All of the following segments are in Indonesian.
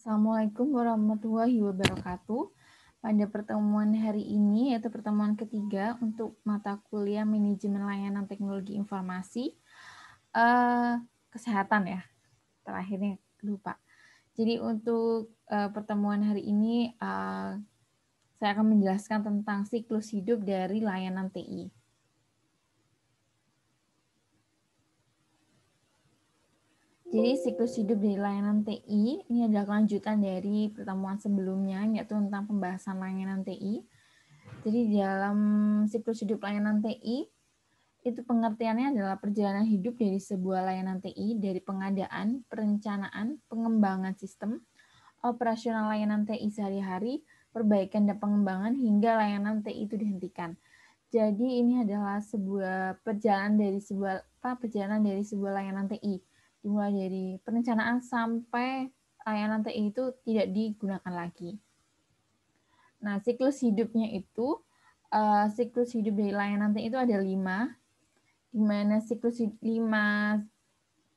Assalamualaikum warahmatullahi wabarakatuh. Pada pertemuan hari ini, yaitu pertemuan ketiga untuk mata kuliah manajemen layanan teknologi informasi, eh, kesehatan ya, terakhirnya lupa. Jadi untuk uh, pertemuan hari ini, uh, saya akan menjelaskan tentang siklus hidup dari layanan TI. Jadi siklus hidup dari layanan TI ini adalah kelanjutan dari pertemuan sebelumnya yaitu tentang pembahasan layanan TI. Jadi dalam siklus hidup layanan TI itu pengertiannya adalah perjalanan hidup dari sebuah layanan TI dari pengadaan, perencanaan, pengembangan sistem, operasional layanan TI sehari-hari, perbaikan dan pengembangan hingga layanan TI itu dihentikan. Jadi ini adalah sebuah perjalanan dari sebuah apa perjalanan dari sebuah layanan TI mulai dari perencanaan sampai layanan TI itu tidak digunakan lagi. Nah, siklus hidupnya itu, uh, siklus hidup dari layanan TI itu ada lima, di mana siklus hidup, lima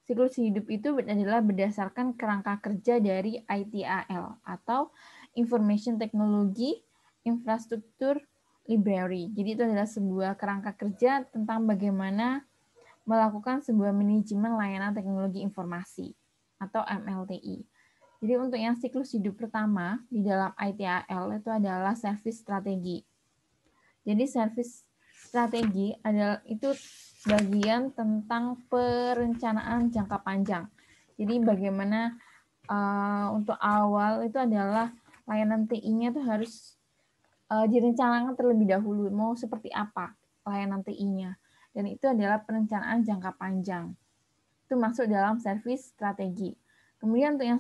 siklus hidup itu adalah berdasarkan kerangka kerja dari ITAL atau Information Technology Infrastructure Library. Jadi itu adalah sebuah kerangka kerja tentang bagaimana melakukan sebuah manajemen layanan teknologi informasi atau MLTI. Jadi untuk yang siklus hidup pertama di dalam ITAL itu adalah service strategi. Jadi service strategi adalah itu bagian tentang perencanaan jangka panjang. Jadi bagaimana uh, untuk awal itu adalah layanan TI-nya itu harus uh, direncanakan terlebih dahulu mau seperti apa layanan TI-nya dan itu adalah perencanaan jangka panjang. Itu masuk dalam servis strategi. Kemudian untuk yang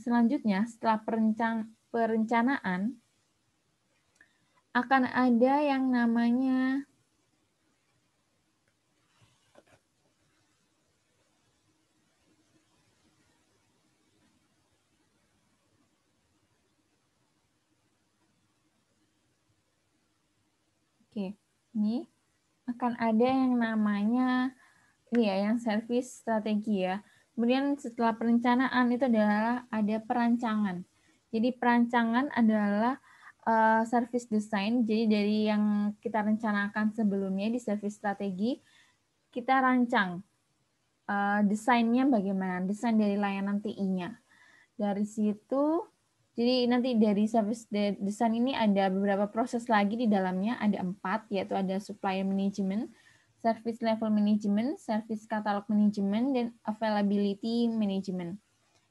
selanjutnya, setelah perencan perencanaan, akan ada yang namanya Oke, ini akan ada yang namanya ini ya, yang service strategi ya. Kemudian setelah perencanaan itu adalah ada perancangan. Jadi perancangan adalah uh, service design. Jadi dari yang kita rencanakan sebelumnya di service strategi kita rancang uh, desainnya bagaimana, desain dari layanan TI-nya. Dari situ jadi nanti dari service design ini ada beberapa proses lagi di dalamnya, ada empat, yaitu ada supplier management, service level management, service catalog management, dan availability management.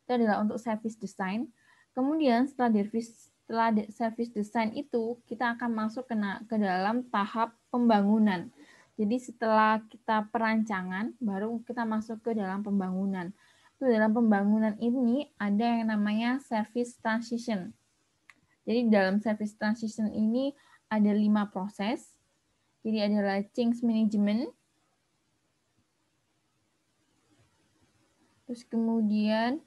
Itu adalah untuk service design. Kemudian setelah service setelah service design itu kita akan masuk ke, ke dalam tahap pembangunan. Jadi setelah kita perancangan, baru kita masuk ke dalam pembangunan dalam pembangunan ini ada yang namanya service transition. Jadi dalam service transition ini ada lima proses. Jadi adalah change management, terus kemudian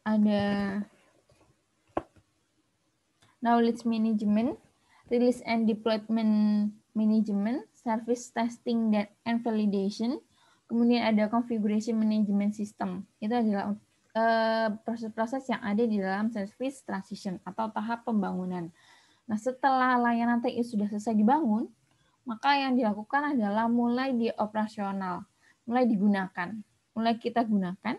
ada knowledge management, release and deployment management, service testing dan validation, Kemudian ada configuration management system. Itu adalah eh, proses-proses yang ada di dalam service transition atau tahap pembangunan. Nah, setelah layanan TI sudah selesai dibangun, maka yang dilakukan adalah mulai dioperasional, mulai digunakan, mulai kita gunakan.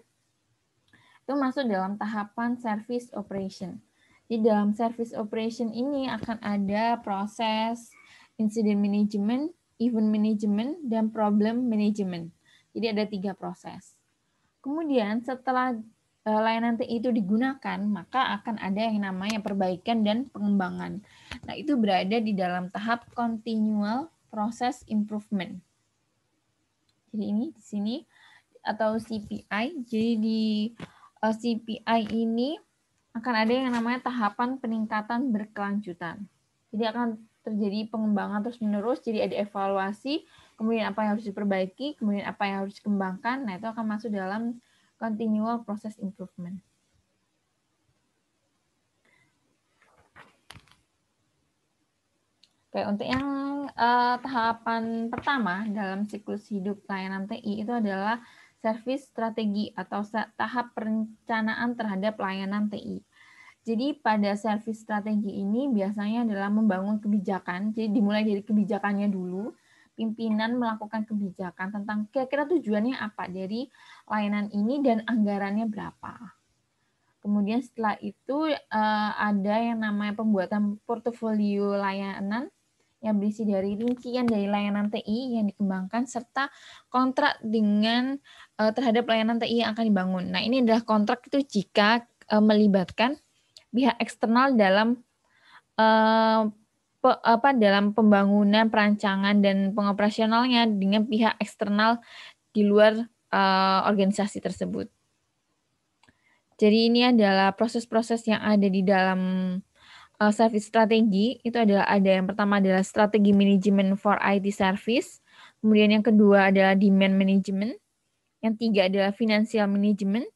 Itu masuk dalam tahapan service operation. Di dalam service operation ini akan ada proses incident management, event management, dan problem management. Jadi ada tiga proses. Kemudian setelah eh, layanan TI itu digunakan, maka akan ada yang namanya perbaikan dan pengembangan. Nah, itu berada di dalam tahap continual process improvement. Jadi ini di sini atau CPI. Jadi di eh, CPI ini akan ada yang namanya tahapan peningkatan berkelanjutan. Jadi akan terjadi pengembangan terus menerus jadi ada evaluasi kemudian apa yang harus diperbaiki kemudian apa yang harus dikembangkan nah itu akan masuk dalam continual process improvement Oke, untuk yang uh, tahapan pertama dalam siklus hidup layanan TI itu adalah service strategi atau tahap perencanaan terhadap layanan TI. Jadi pada service strategi ini biasanya adalah membangun kebijakan. Jadi dimulai dari kebijakannya dulu. Pimpinan melakukan kebijakan tentang kira-kira tujuannya apa dari layanan ini dan anggarannya berapa. Kemudian setelah itu eh, ada yang namanya pembuatan portofolio layanan yang berisi dari rincian dari layanan TI yang dikembangkan serta kontrak dengan eh, terhadap layanan TI yang akan dibangun. Nah, ini adalah kontrak itu jika eh, melibatkan pihak eksternal dalam uh, pe, apa dalam pembangunan perancangan dan pengoperasionalnya dengan pihak eksternal di luar uh, organisasi tersebut. Jadi ini adalah proses-proses yang ada di dalam uh, service strategi. Itu adalah ada yang pertama adalah strategi manajemen for IT service. Kemudian yang kedua adalah demand management. Yang tiga adalah financial management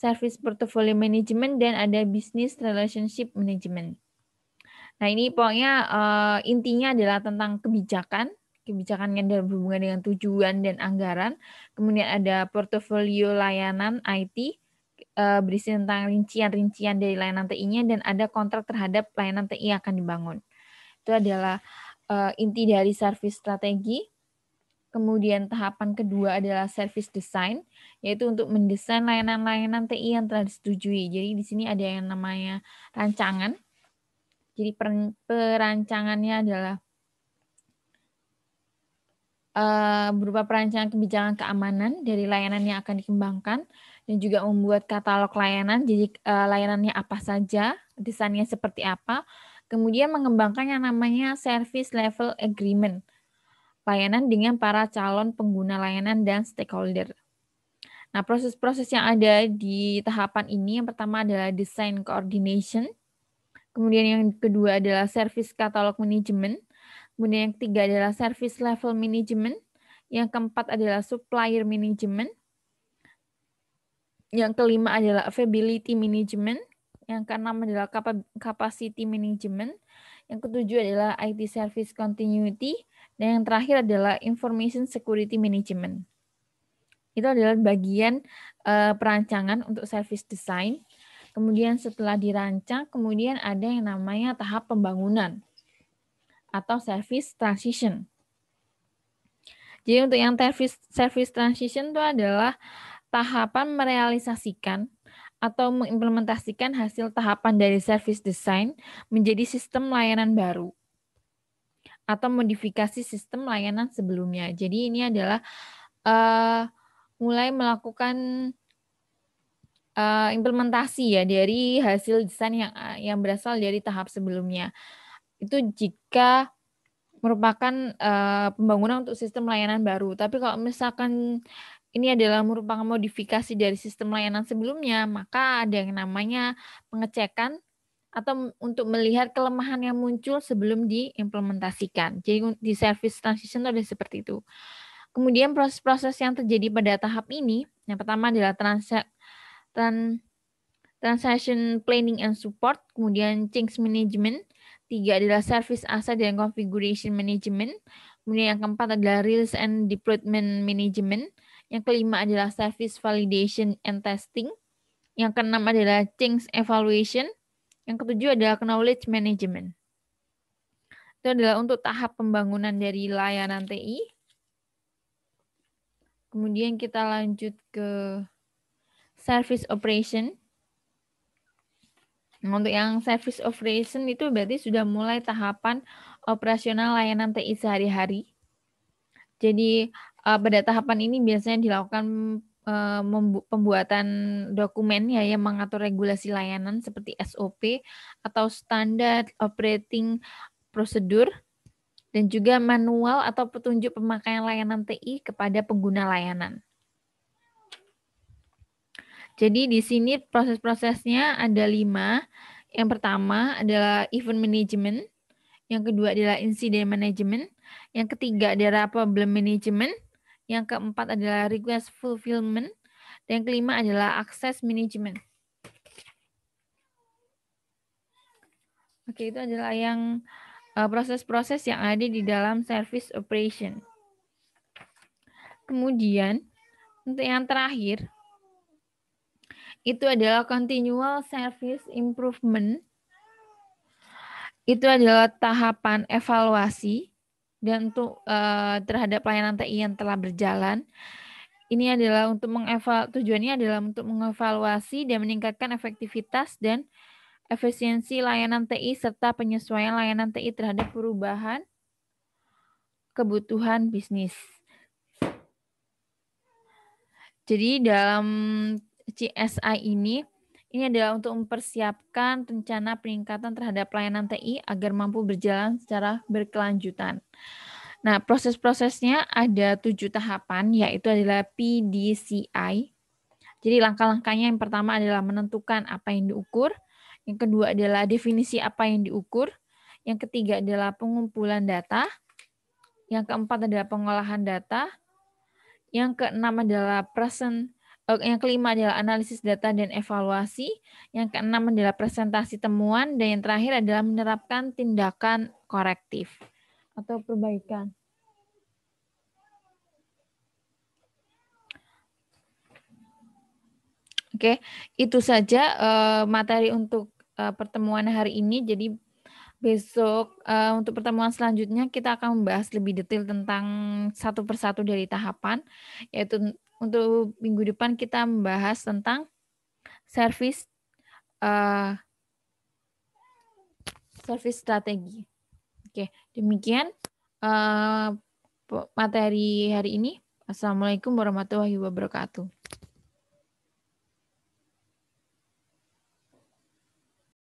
service portfolio management, dan ada business relationship management. Nah ini pokoknya uh, intinya adalah tentang kebijakan, kebijakan yang berhubungan dengan tujuan dan anggaran. Kemudian ada portfolio layanan IT, uh, eh, berisi tentang rincian-rincian dari layanan TI-nya, dan ada kontrak terhadap layanan TI yang akan dibangun. Itu adalah uh, inti dari service strategi. Kemudian tahapan kedua adalah service design, yaitu untuk mendesain layanan-layanan TI yang telah disetujui. Jadi di sini ada yang namanya rancangan. Jadi per, perancangannya adalah eh, berupa perancangan kebijakan keamanan dari layanan yang akan dikembangkan dan juga membuat katalog layanan. Jadi uh, layanannya apa saja, desainnya seperti apa. Kemudian mengembangkan yang namanya service level agreement layanan dengan para calon pengguna layanan dan stakeholder. Nah, proses-proses yang ada di tahapan ini yang pertama adalah design coordination, kemudian yang kedua adalah service catalog management, kemudian yang ketiga adalah service level management, yang keempat adalah supplier management, yang kelima adalah availability management, yang keenam adalah capacity management, yang ketujuh adalah IT Service Continuity. Dan yang terakhir adalah Information Security Management. Itu adalah bagian uh, perancangan untuk service design. Kemudian setelah dirancang, kemudian ada yang namanya tahap pembangunan atau service transition. Jadi untuk yang service service transition itu adalah tahapan merealisasikan atau mengimplementasikan hasil tahapan dari service design menjadi sistem layanan baru atau modifikasi sistem layanan sebelumnya. Jadi ini adalah uh, mulai melakukan uh, implementasi ya dari hasil desain yang yang berasal dari tahap sebelumnya. Itu jika merupakan uh, pembangunan untuk sistem layanan baru. Tapi kalau misalkan ini adalah merupakan modifikasi dari sistem layanan sebelumnya, maka ada yang namanya pengecekan atau untuk melihat kelemahan yang muncul sebelum diimplementasikan. Jadi di service transition ada seperti itu. Kemudian proses-proses yang terjadi pada tahap ini, yang pertama adalah transaction planning and support, kemudian change management, tiga adalah service asset dan configuration management, kemudian yang keempat adalah release and deployment management, yang kelima adalah service validation and testing. Yang keenam adalah change evaluation. Yang ketujuh adalah knowledge management. Itu adalah untuk tahap pembangunan dari layanan TI. Kemudian kita lanjut ke service operation. Nah, untuk yang service operation itu berarti sudah mulai tahapan operasional layanan TI sehari-hari. Jadi uh, pada tahapan ini biasanya dilakukan uh, pembuatan dokumen ya yang mengatur regulasi layanan seperti SOP atau standar operating prosedur dan juga manual atau petunjuk pemakaian layanan TI kepada pengguna layanan. Jadi di sini proses-prosesnya ada lima. Yang pertama adalah event management, yang kedua adalah incident management, yang ketiga adalah problem management, yang keempat adalah request fulfillment. Dan yang kelima adalah access management. Oke, itu adalah yang eh, proses-proses yang ada di dalam service operation. Kemudian, untuk yang terakhir, itu adalah continual service improvement. Itu adalah tahapan evaluasi dan untuk uh, terhadap layanan TI yang telah berjalan. Ini adalah untuk mengeval tujuannya adalah untuk mengevaluasi dan meningkatkan efektivitas dan efisiensi layanan TI serta penyesuaian layanan TI terhadap perubahan kebutuhan bisnis. Jadi dalam CSI ini ini adalah untuk mempersiapkan rencana peningkatan terhadap pelayanan TI agar mampu berjalan secara berkelanjutan. Nah, proses-prosesnya ada tujuh tahapan, yaitu adalah PDCI. Jadi langkah-langkahnya yang pertama adalah menentukan apa yang diukur, yang kedua adalah definisi apa yang diukur, yang ketiga adalah pengumpulan data, yang keempat adalah pengolahan data, yang keenam adalah present Oh, yang kelima adalah analisis data dan evaluasi, yang keenam adalah presentasi temuan, dan yang terakhir adalah menerapkan tindakan korektif atau perbaikan. Oke, itu saja eh, materi untuk eh, pertemuan hari ini. Jadi besok eh, untuk pertemuan selanjutnya kita akan membahas lebih detail tentang satu persatu dari tahapan, yaitu untuk minggu depan kita membahas tentang service uh, service strategi. Oke, demikian uh, materi hari ini. Assalamualaikum warahmatullahi wabarakatuh.